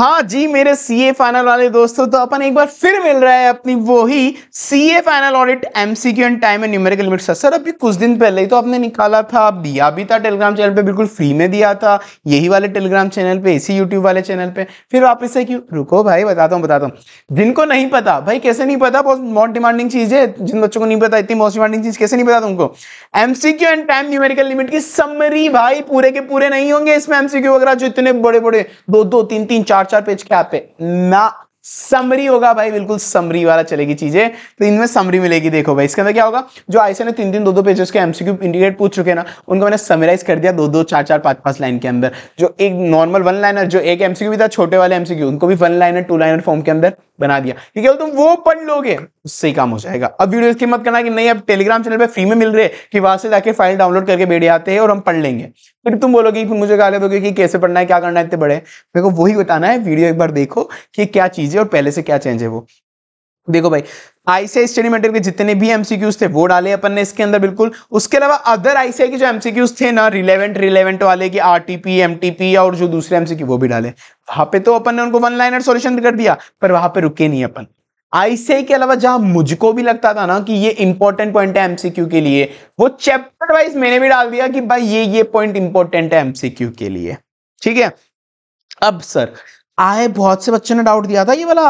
हाँ जी मेरे सी A final वाले दोस्तों तो अपन एक बार फिर मिल रहा है अपनी वो ही C A final audit M C Q and time and numerical limit sir अभी कुछ दिन पहले ही तो आपने निकाला था दिया भी था टेलीग्राम चैनल पे बिल्कुल फ्री में दिया था यही वाले टेलीग्राम चैनल पे इसी यूट्यूब वाले चैनल पे फिर वापस से क्यों रुको भाई बताता हूँ बताता हूँ जिनको नहीं पता भाई कैसे नहीं पता बहुत मोस्ट डिमांडिंग चीज़ है जिन बच्चों को नहीं पता इतनी मोस्ट डिमांडिंग चीज़ कैसे नहीं पता तुमको M C Q and time numerical limit की समरी भाई पूरे के पूरे नहीं होंगे इसमें एम सी क्यू वगैरह जो इतने बड़े बड़े दो दो तीन तीन चार चार पेज के आप ना समरी होगा भाई बिल्कुल समरी वाला चलेगी चीजें तो इनमें समरी मिलेगी देखो भाई इसके अंदर क्या होगा जो आईसी ने तीन तीन दो दो पेजेस के एमसीक्यू इंडिकेट पूछ चुके ना उनको मैंने समराइज कर दिया दो दो चार चार पांच पांच लाइन के अंदर जो एक नॉर्मल वन लाइनर जो एक एमसीक्यू भी था छोटे वाले एमसीक्यू उनको भी one liner two liner form के अंदर बना दिया क्योंकि तुम वो पढ़ लोगे से ही काम हो जाएगा अब वीडियो इसकी मत करना कि नहीं अब टेलीग्राम चैनल पे फ्री में मिल रहे हैं कि वहां से जाके फाइल डाउनलोड करके बेटे आते हैं और हम पढ़ लेंगे फिर तुम बोलोगे फिर मुझे गाले बोलोगे कि कैसे पढ़ना है क्या करना है इतने बड़े मेरे को वही बताना है वीडियो एक बार देखो कि क्या चीज़ है और पहले से क्या चेंज है वो देखो भाई आईसीआई स्टडी मटेरियल के जितने भी एमसीक्यूज थे वो डाले अपन ने इसके अंदर बिल्कुल उसके अलावा अदर आईसीआई के जो एमसीक्यूज थे ना रिलेवेंट रिलेवेंट वाले की आरटीपी एमटीपी और जो दूसरे एमसीक्यू वो भी डाले वहां पे तो अपन ने उनको वन लाइनर सॉल्यूशन कर दिया पर वहां पे रुके नहीं अपन आईसीआई के अलावा जहां मुझको भी लगता था ना कि ये इंपॉर्टेंट पॉइंट है एमसीक्यू के लिए वो चैप्टर वाइज मैंने भी डाल दिया कि भाई ये ये पॉइंट इंपॉर्टेंट है एमसीक्यू के लिए ठीक है अब सर आए बहुत से बच्चों ने डाउट दिया था ये वाला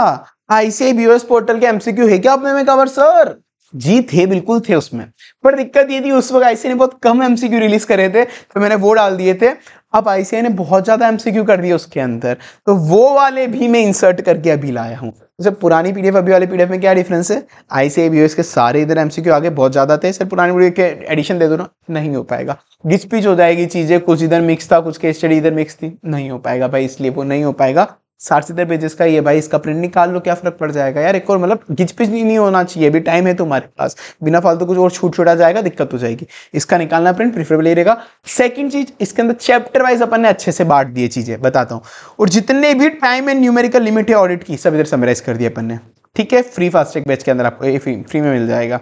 आईसीआई बीओएस पोर्टल के एमसीक्यू है क्या अपने में कवर सर जी थे बिल्कुल थे उसमें पर दिक्कत ये थी उस वक्त आईसीए ने बहुत कम एमसीक्यू रिलीज करे थे तो मैंने वो डाल दिए थे अब आईसीए ने बहुत ज़्यादा एमसीक्यू कर दिया उसके अंदर तो वो वाले भी मैं इंसर्ट करके अभी लाया हूँ जैसे पुरानी पीडीएफ अभी वाले पीडीएफ में क्या डिफरेंस है आईसीए वीओएस के सारे इधर एमसीक्यू आगे बहुत ज़्यादा थे सर पुरानी पीडीएफ के एडिशन दे दो ना नहीं हो पाएगा डिस्पीच हो जाएगी चीज़ें कुछ इधर मिक्स था कुछ के स्टडी इधर मिक्स थी नहीं हो पाएगा भाई इसलिए वो नहीं हो पाएगा साठ सत्तर पेजेस का ये भाई इसका प्रिंट निकाल लो क्या फ़र्क पड़ जाएगा यार एक और मतलब गिच पिच नहीं, होना चाहिए अभी टाइम है तुम्हारे पास बिना फालतू तो कुछ और छूट छोटा जाएगा दिक्कत हो जाएगी इसका निकालना प्रिंट प्रिफरेबल ही रहेगा सेकंड चीज़ इसके अंदर चैप्टर वाइज अपन ने अच्छे से बांट दिए चीज़ें बताता हूँ और जितने भी टाइम एंड न्यूमेरिकल लिमिट है ऑडिट की सब इधर समराइज कर दिया अपन ने ठीक है फ्री फास्ट एक बैच के अंदर आपको फ्री में मिल जाएगा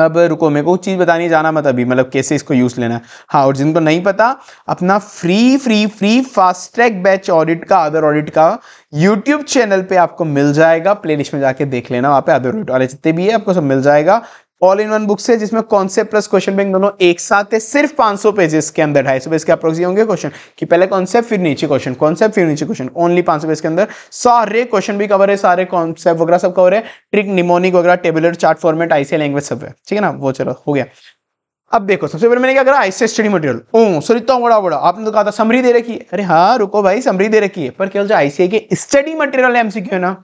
अब रुको मेरे को चीज़ बतानी जाना मत अभी मतलब कैसे इसको यूज़ लेना है हाँ और जिनको नहीं पता अपना free free free fast track batch audit का अदर ऑडिट का यूट्यूब चैनल पे आपको मिल जाएगा प्लेलिस्ट में जाके देख लेना वहाँ पे अदर ऑडिट वाले जितने भी है आपको सब मिल जाएगा ऑल इन वन बुक्स है जिसमें कॉन्सेप्ट प्लस क्वेश्चन बैंक दोनों एक साथ है सिर्फ 500 पेजेस के अंदर ढाई सौ पेज के अप्रोक्सी होंगे क्वेश्चन कि पहले कॉन्सेप्ट फिर नीचे क्वेश्चन कॉन्सेप्ट फिर नीचे क्वेश्चन ओनली 500 पेज के अंदर सारे क्वेश्चन भी कवर है सारे कॉन्सेप्ट वगैरह सब कवर है ट्रिक निमोनिक वगैरह tabular chart format ICAI language सब है ठीक है ना वो चलो हो गया अब देखो सबसे पहले मैंने क्या करा IC study material oh sorry तो बड़ा बड़ा आपने तो कहा था समरी दे रखी है अरे हाँ रुको भाई समरी दे रखी है पर क्या आईसीआई के स्टडी मटेरियल है एमसीक्यू है ना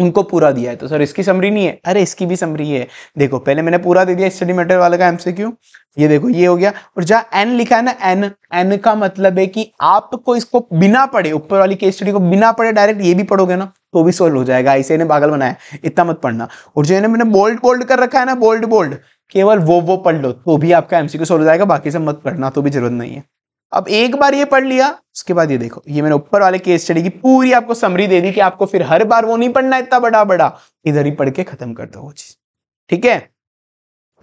उनको पूरा दिया है तो सर इसकी समरी नहीं है अरे इसकी भी समरी है देखो पहले मैंने पूरा दे दिया स्टडी मैटर वाले का एमसीक्यू ये देखो ये हो गया और जहां एन लिखा है ना एन एन का मतलब है कि आपको इसको बिना पढ़े ऊपर वाली केस स्टडी को बिना पढ़े डायरेक्ट ये भी पढ़ोगे ना तो भी सोल्व हो जाएगा ऐसे इन्हें पागल बनाया इतना मत पढ़ना और जो मैंने बोल्ड बोल्ड कर रखा है ना बोल्ड बोल्ड केवल वो वो पढ़ लो तो भी आपका एमसीक्यू सोल्व हो जाएगा बाकी सब मत पढ़ना तो भी जरूरत नहीं है अब एक बार ये पढ़ लिया उसके बाद ये देखो ये मैंने ऊपर वाले केस स्टडी की पूरी आपको समरी दे दी कि आपको फिर हर बार वो नहीं पढ़ना इतना बड़ा बड़ा इधर ही पढ़ के खत्म कर दो वो चीज ठीक है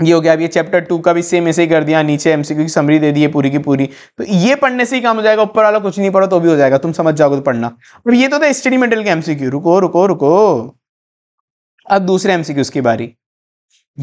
ये हो गया अब ये चैप्टर टू का भी सेम ऐसे ही कर दिया नीचे एमसीक्यू की समरी दे दी है पूरी की पूरी तो ये पढ़ने से ही काम हो जाएगा ऊपर वाला कुछ नहीं पढ़ो तो भी हो जाएगा तुम समझ जाओगे तो पढ़ना और ये तो था स्टडी मेटेरियल के एमसीक्यू रुको रुको रुको अब दूसरे एमसीक्यू उसकी बारी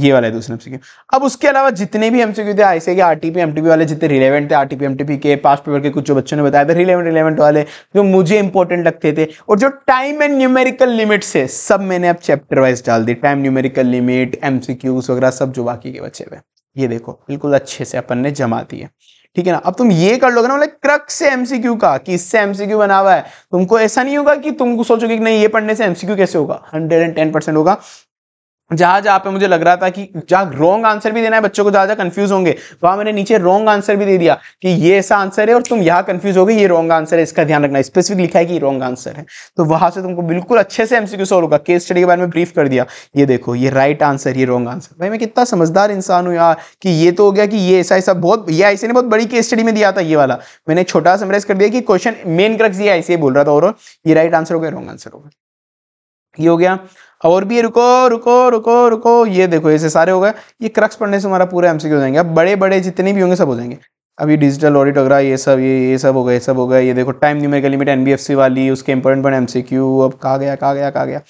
ये वाले दूसरे एमसीक्यू अब उसके अलावा जितने भी एमसीक्यू थे आईसीआई के आरटीपी एमटीपी वाले जितने रिलेवेंट थे आरटीपी एमटीपी के पास पेपर के कुछ जो बच्चों ने बताया था रिलेवेंट रिलेवेंट वाले जो मुझे इंपॉर्टेंट लगते थे और जो टाइम एंड न्यूमेरिकल लिमिट से सब मैंने अब चैप्टर वाइज डाल दी टाइम न्यूमेरिकल लिमिट एमसीक्यूज वगैरह सब जो बाकी के बच्चे हुए ये देखो बिल्कुल अच्छे से अपन ने जमा दिए ठीक है ना अब तुम ये कर लोगे ना मतलब क्रक से एमसीक्यू का कि इससे एमसीक्यू बना हुआ है तुमको ऐसा नहीं होगा कि तुमको सोचोगे कि नहीं ये पढ़ने से एमसीक्यू कैसे होगा हंड्रेड एंड टेन परसेंट होगा जहां जहां पे मुझे लग रहा था कि जहां रॉन्ग आंसर भी देना है बच्चों को जहां जहां कंफ्यूज होंगे वहां मैंने नीचे रॉन्ग आंसर भी दे दिया कि ये ऐसा आंसर है और तुम यहाँ कंफ्यूज हो गए ये रॉन्ग आंसर है इसका ध्यान रखना स्पेसिफिक लिखा है कि रॉन्ग आंसर है तो वहां से तुमको बिल्कुल अच्छे से एमसीक्यू सोल्व होगा केस स्टडी के बारे में ब्रीफ कर दिया ये देखो ये राइट आंसर ये रॉन्ग आंसर भाई मैं कितना समझदार इंसान हूं यार कि ये तो हो गया कि ये ऐसा ऐसा बहुत ये ऐसे ने बहुत बड़ी केस स्टडी में दिया था ये वाला मैंने छोटा समराइज कर दिया कि क्वेश्चन मेन क्रक्स ये ऐसे ही बोल रहा था और ये राइट आंसर हो गया रॉन्ग आंसर होगा ये हो गया और भी रुको रुको रुको रुको ये देखो ऐसे सारे हो गए ये क्रक्स पढ़ने से हमारा पूरा एमसीक्यू हो जाएंगे अब बड़े बड़े जितने भी होंगे सब हो जाएंगे अब ये डिजिटल ऑडिट वगैरह ये सब ये ये सब हो गए सब हो गए ये देखो टाइम न्यूमेरिकल लिमिट एनबीएफसी वाली उसके इंपॉर्टेंट पॉइंट एमसीक्यू अब कहा गया कहा गया कहा गया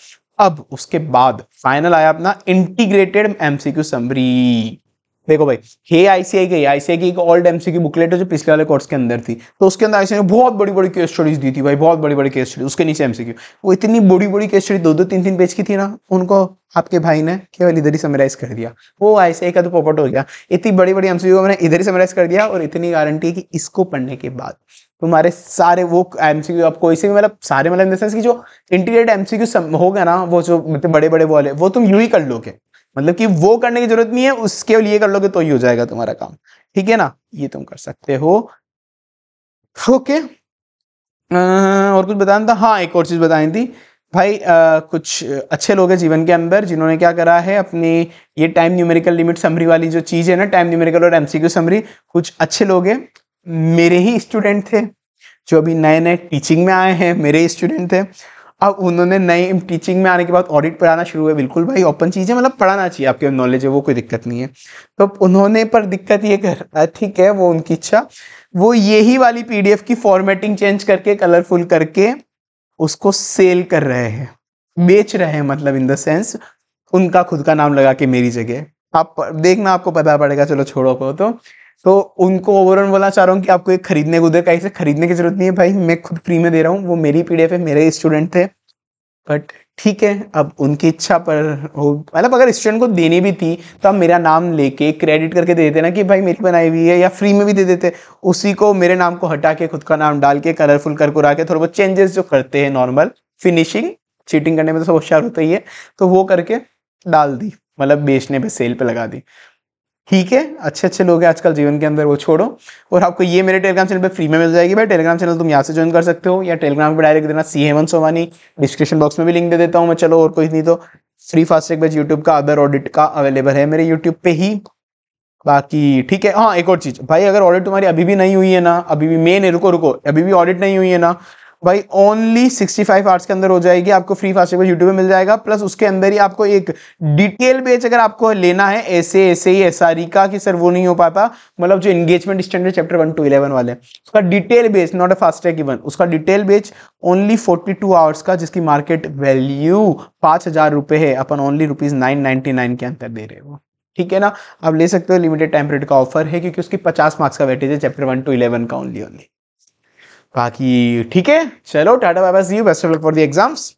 अब उसके बाद फाइनल आया अपना इंटीग्रेटेड एमसीक्यू समरी देखो भाई ये आईसीआई की आईसीआई की एक ओल्ड एमसी की बुकलेट है जो पिछले वाले कोर्स के अंदर थी तो उसके अंदर आईसीआई ने बहुत बड़ी बड़ी केस स्टडीज दी थी भाई बहुत बड़ी बड़ी केस स्टडी उसके नीचे एमसीक्यू वो इतनी बड़ी बड़ी केस स्टडी दो दो तीन तीन पेज की थी ना उनको आपके भाई ने केवल इधर ही समराइज कर दिया वो आईसीआई का तो पॉपर्ट हो गया इतनी बड़ी बड़ी एमसीक्यू को मैंने इधर ही समराइज कर दिया और इतनी गारंटी है कि इसको पढ़ने के बाद तुम्हारे सारे वो एमसीक्यू आपको कोई भी मतलब सारे मतलब इन द सेंस की जो इंटीग्रेटेड एमसीक्यू हो गया ना वो जो मतलब बड़े बड़े वो वाले वो तुम यू ही कर लोगे मतलब कि वो करने की जरूरत नहीं है उसके लिए कर लोगे तो ही हो जाएगा तुम्हारा काम ठीक है ना ये तुम कर सकते हो ओके और कुछ बताना था हाँ एक और चीज बताई थी भाई आ, कुछ अच्छे लोग हैं जीवन के अंदर जिन्होंने क्या करा है अपनी ये टाइम न्यूमेरिकल लिमिट समरी वाली जो चीज़ है ना टाइम न्यूमेरिकल और एमसीक्यू समरी कुछ अच्छे लोग हैं मेरे ही स्टूडेंट थे जो अभी नए नए टीचिंग में आए हैं मेरे ही स्टूडेंट थे अब उन्होंने नए टीचिंग में आने के बाद ऑडिट पढ़ाना शुरू है बिल्कुल भाई ओपन चीज़ है मतलब पढ़ाना चाहिए आपके नॉलेज है वो कोई दिक्कत नहीं है तो उन्होंने पर दिक्कत ये कर ठीक है वो उनकी इच्छा वो यही वाली पीडीएफ की फॉर्मेटिंग चेंज करके कलरफुल करके उसको सेल कर रहे हैं बेच रहे हैं मतलब इन द सेंस उनका खुद का नाम लगा के मेरी जगह आप देखना आपको पता पड़ेगा चलो छोड़ो को तो तो उनको ओवरऑल बोलना चाह रहा हूँ कि आपको एक खरीदने को देखा इसे खरीदने की जरूरत नहीं है भाई मैं खुद फ्री में दे रहा हूँ वो मेरी पी है मेरे स्टूडेंट थे बट ठीक है अब उनकी इच्छा पर हो मतलब अगर स्टूडेंट को देनी भी थी तो आप मेरा नाम लेके क्रेडिट करके दे देते ना कि भाई मेरी बनाई हुई है या फ्री में भी दे देते उसी को मेरे नाम को हटा के खुद का नाम डाल के कलरफुल कर करा के थोड़ा बहुत चेंजेस जो करते हैं नॉर्मल फिनिशिंग चीटिंग करने में तो सब होशियार होता ही है तो वो करके डाल दी मतलब बेचने पर सेल पर लगा दी ठीक है अच्छे अच्छे लोग हैं आजकल जीवन के अंदर वो छोड़ो और आपको ये मेरे टेलीग्राम चैनल पे फ्री में मिल जाएगी भाई टेलीग्राम चैनल तुम यहाँ से ज्वाइन कर सकते हो या टेलीग्राम पे डायरेक्ट देना C Hemant Somani description box में भी लिंक दे देता हूँ मैं चलो और कोई नहीं तो फ्री फास्ट एक बस यूट्यूब का अदर ऑडिट का अवेलेबल है मेरे यूट्यूब पे ही बाकी ठीक है हाँ एक और चीज़ भाई अगर ऑडिट तुम्हारी अभी भी नहीं हुई है ना अभी भी मेन है रुको रुको अभी भी ऑडिट नहीं हुई है ना भाई ओनली 65 आवर्स के अंदर हो जाएगी आपको फ्री फास्ट पर यूट्यूब में मिल जाएगा प्लस उसके अंदर ही आपको एक डिटेल बेच अगर आपको लेना है ऐसे ऐसे ही एस आर का कि सर वो नहीं हो पाता मतलब जो engagement standard chapter one two eleven वाले उसका detail batch not a fast track even उसका detail batch only forty two hours का जिसकी मार्केट वैल्यू पाँच हजार है अपन ओनली रुपीज़ नाइन नाइन के अंतर दे रहे हो ठीक है ना आप ले सकते हो लिमिटेड टाइम पीरियड का ऑफर है क्योंकि उसकी पचास मार्क्स का वेटेज है चैप्टर वन टू इलेवन का ओनली ओनली बाकी ठीक है चलो tata bye bye see you best of luck for the exams